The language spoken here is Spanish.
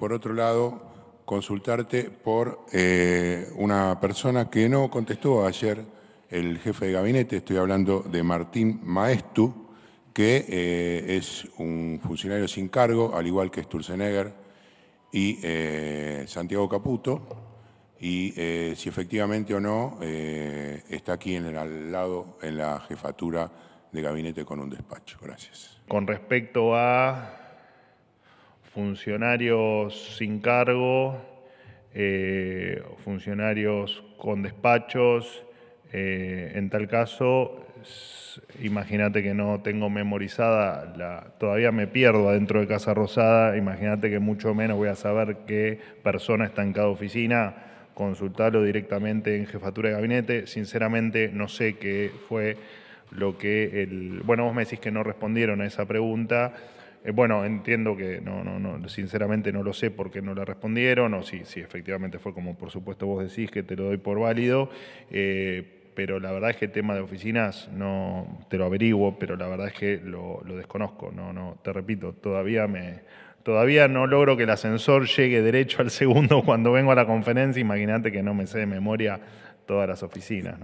por otro lado, consultarte por eh, una persona que no contestó ayer, el jefe de gabinete, estoy hablando de Martín Maestu, que eh, es un funcionario sin cargo, al igual que Sturzenegger y eh, Santiago Caputo, y si efectivamente o no está aquí en el, al lado, en la jefatura de gabinete con un despacho. Gracias. Con respecto a funcionarios sin cargo, eh, funcionarios con despachos. Eh, en tal caso, imagínate que no tengo memorizada, la, todavía me pierdo adentro de Casa Rosada, imagínate que mucho menos voy a saber qué persona está en cada oficina, consultarlo directamente en jefatura de gabinete. Sinceramente no sé qué fue lo que el... Bueno, vos me decís que no respondieron a esa pregunta. Eh, bueno, entiendo que no, no, no, sinceramente no lo sé porque no le respondieron, o si, si efectivamente fue como por supuesto vos decís, que te lo doy por válido. Eh, pero la verdad es que el tema de oficinas no te lo averiguo, pero la verdad es que lo, desconozco. No, no, te repito, todavía me, todavía no logro que el ascensor llegue derecho al segundo cuando vengo a la conferencia. Imagínate que no me sé de memoria todas las oficinas.